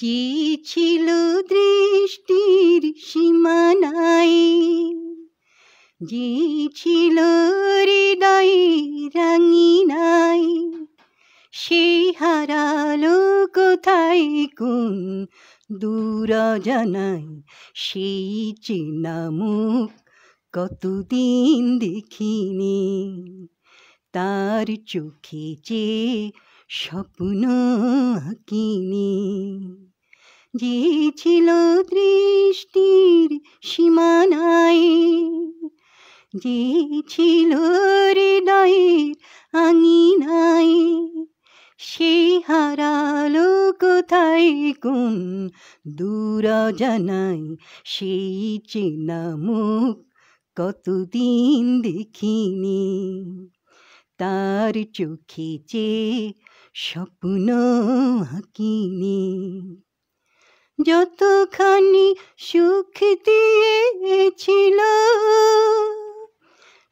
যে ছিল দৃষ্টির সীমানাই যে ছিল হৃদয় রাঙি নাই সে হারালো কোথায় কোন দূর জানাই সেই চেনা মুখ কতদিন দেখিনি তার চোখে চেয়ে স্বপ্ন কিনি যে ছিল দৃষ্টির সীমানায় যে ছিল হৃদয়ের আঙিনায় সে হারাল কোথায় কোন দূর জানাই সেই চেনা মুখ কতদিন দেখিনি তার চোখে যে স্বপ্ন আঁকিনি যতখানি সুখ দিয়েছিল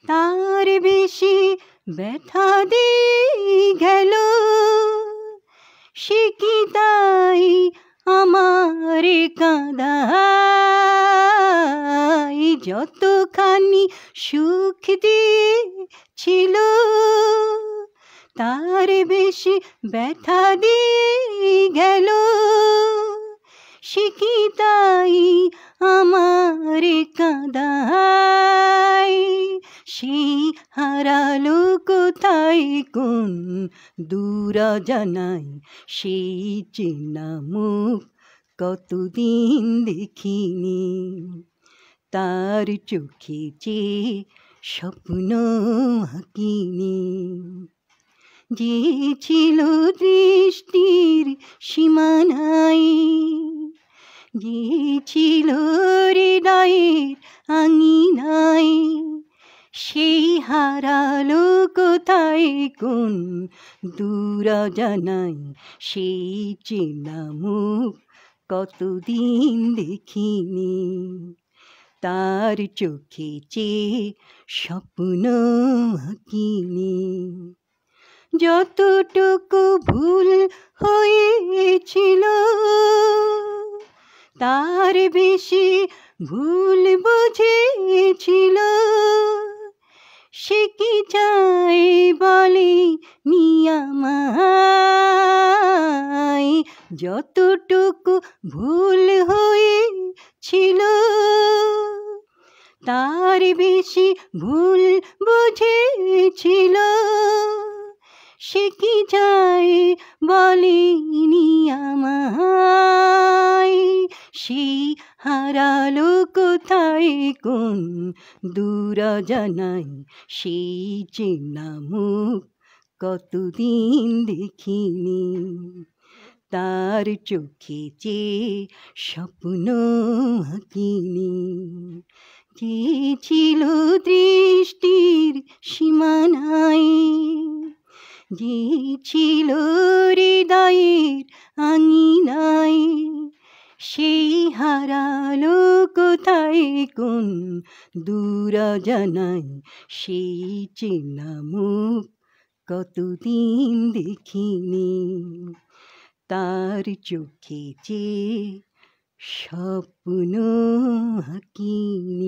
তার বেশি ব্যথা দিয়ে গেল সে কি তাই আমার কাঁদা যতখানি সুখ ছিল তার বেশি ব্যথা দিয়ে গেল শিখি তাই আমার কাঁদায় সেই হারালো কোথায় কোন দূর জানাই সেই চেনা মুখ কতদিন দেখিনি তার চোখে যে স্বপ্ন আঁকিনি যে ছিল দৃষ্টির সীমানাই যে ছিল হৃদয়ের আঙিনাই সেই হারালো কোথায় কোন দূর জানাই সেই চেনা মুখ কতদিন দেখিনি তার চোখে চেয়ে স্বপ্ন কিনি যতটুকু ভুল হয়েছিল তার বেশি ভুল বুঝেছিল সে কি চাই বলে নিয়ামায় যতটুকু ভুল হয়ে বেশি ভুল বুঝেছিল সে কি যায় বলেনি আমায় সেই হারালো কোথায় কোন দূর জানাই সেই চেনা মুখ কতদিন দেখিনি তার চোখে যে স্বপ্ন আঁকিনি কি ছিল দৃষ্টির সীমানাই যে ছিল হৃদয়ের আঙিনাই সেই হারালো কোথায় কোন দূর জানাই সেই চেনা কতদিন দেখিনি তার চোখে যে স্বপ্ন হাকিনি